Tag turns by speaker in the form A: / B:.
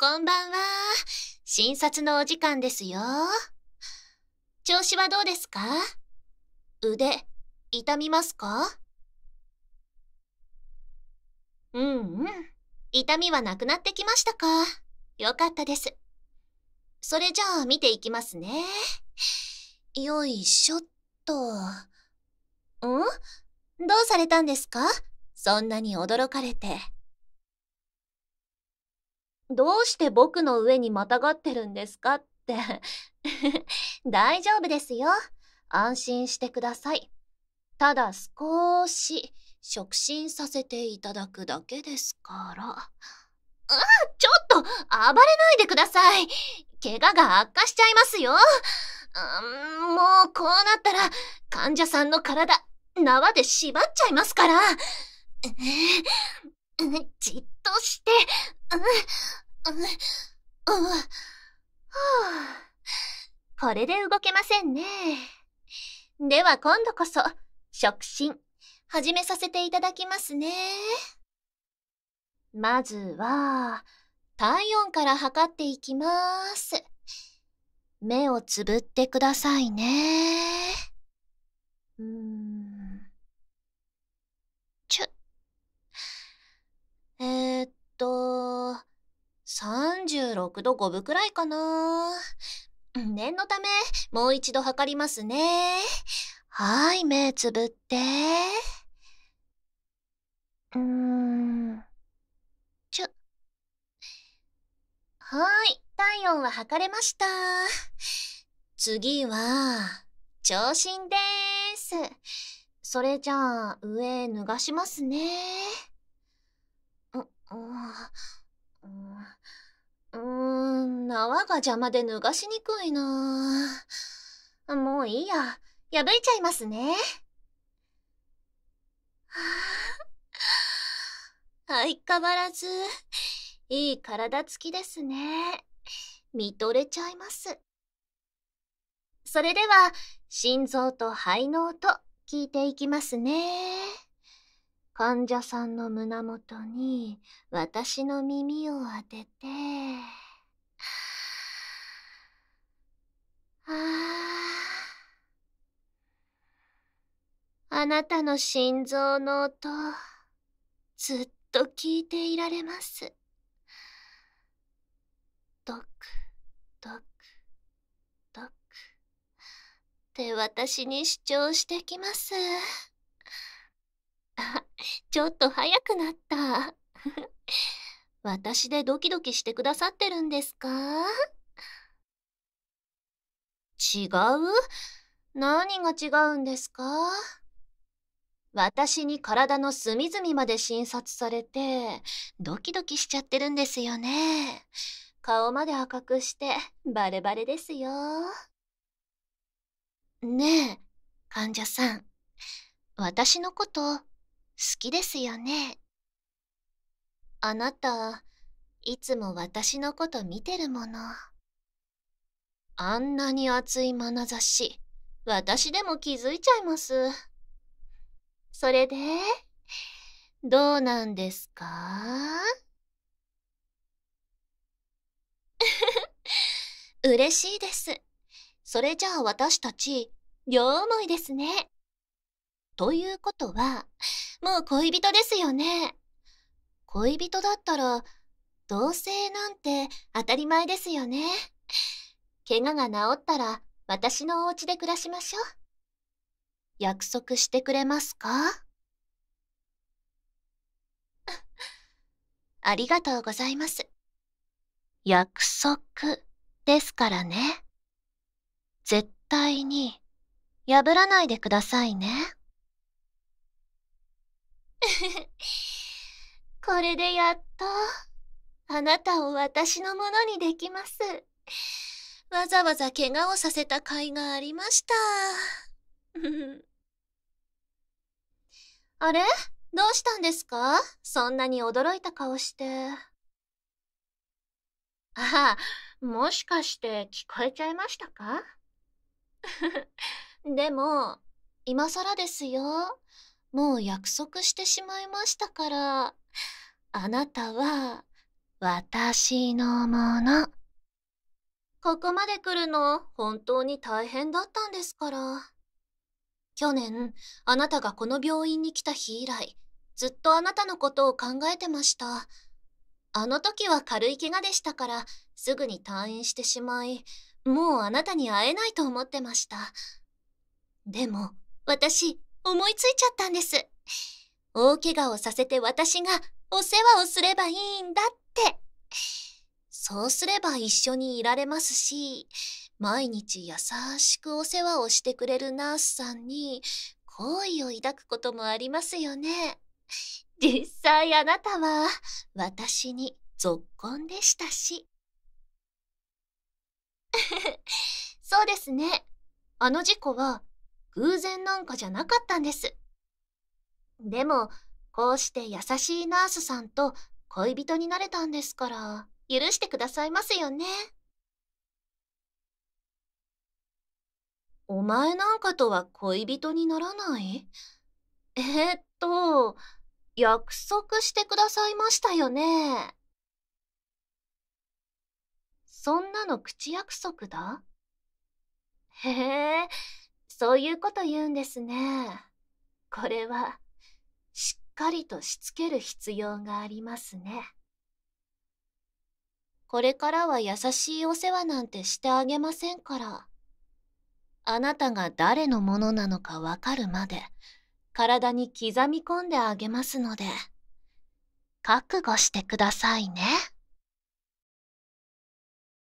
A: こんばんは。診察のお時間ですよ。調子はどうですか腕、痛みますかうんうん。痛みはなくなってきましたか。よかったです。それじゃあ見ていきますね。よいしょっと。んどうされたんですかそんなに驚かれて。どうして僕の上にまたがってるんですかって 大丈夫ですよ。安心してください。ただ少し触診させていただくだけですから。あ、ちょっと暴れないでください。怪我が悪化しちゃいますよ。うん、もうこうなったら患者さんの体、縄で縛っちゃいますから。じっとして、ん、はあ、これで動けませんね。では今度こそ、触診、始めさせていただきますね。まずは、体温から測っていきまーす。目をつぶってくださいね。うーん。ちょ。えー、っと、36度5分くらいかな。念のため、もう一度測りますね。はい、目つぶって。うーん。ちょ。はい、体温は測れました。次は、聴診でーす。それじゃあ、上脱がしますね。う、うん。うーん、縄が邪魔で脱がしにくいなもういいや、破いちゃいますね。は相変わらず、いい体つきですね。見とれちゃいます。それでは、心臓と肺の音、聞いていきますね。患者さんの胸元に私の耳を当てて、ああ、あなたの心臓の音、ずっと聞いていられます。ドク、ドク、ドク、って私に主張してきます。ちょっと早くなった。私でドキドキしてくださってるんですか違う何が違うんですか私に体の隅々まで診察されて、ドキドキしちゃってるんですよね。顔まで赤くして、バレバレですよ。ねえ、患者さん。私のこと、好きですよねあなたいつも私のこと見てるものあんなに熱い眼差し私でも気づいちゃいますそれでどうなんですか 嬉しいですそれじゃあ私たち両思いですねということは、もう恋人ですよね。恋人だったら、同性なんて当たり前ですよね。怪我が治ったら、私のお家で暮らしましょう。約束してくれますか ありがとうございます。約束ですからね。絶対に破らないでくださいね。これでやっとあなたを私のものにできますわざわざ怪我をさせた甲斐がありました あれどうしたんですかそんなに驚いた顔してああもしかして聞こえちゃいましたか でも今更ですよもう約束してしまいましたから、あなたは、私のもの。ここまで来るの、本当に大変だったんですから。去年、あなたがこの病院に来た日以来、ずっとあなたのことを考えてました。あの時は軽い怪我でしたから、すぐに退院してしまい、もうあなたに会えないと思ってました。でも、私、思いついちゃったんです。大怪我をさせて私がお世話をすればいいんだって。そうすれば一緒にいられますし、毎日優しくお世話をしてくれるナースさんに好意を抱くこともありますよね。実際あなたは私に続婚でしたし。そうですね。あの事故は偶然なんかじゃなかったんです。でも、こうして優しいナースさんと恋人になれたんですから、許してくださいますよね。お前なんかとは恋人にならないえー、っと、約束してくださいましたよね。そんなの口約束だへえ、そういうこと言うんですね。これは、しっかりとしつける必要がありますね。これからは優しいお世話なんてしてあげませんから。あなたが誰のものなのかわかるまで、体に刻み込んであげますので、覚悟してくださいね。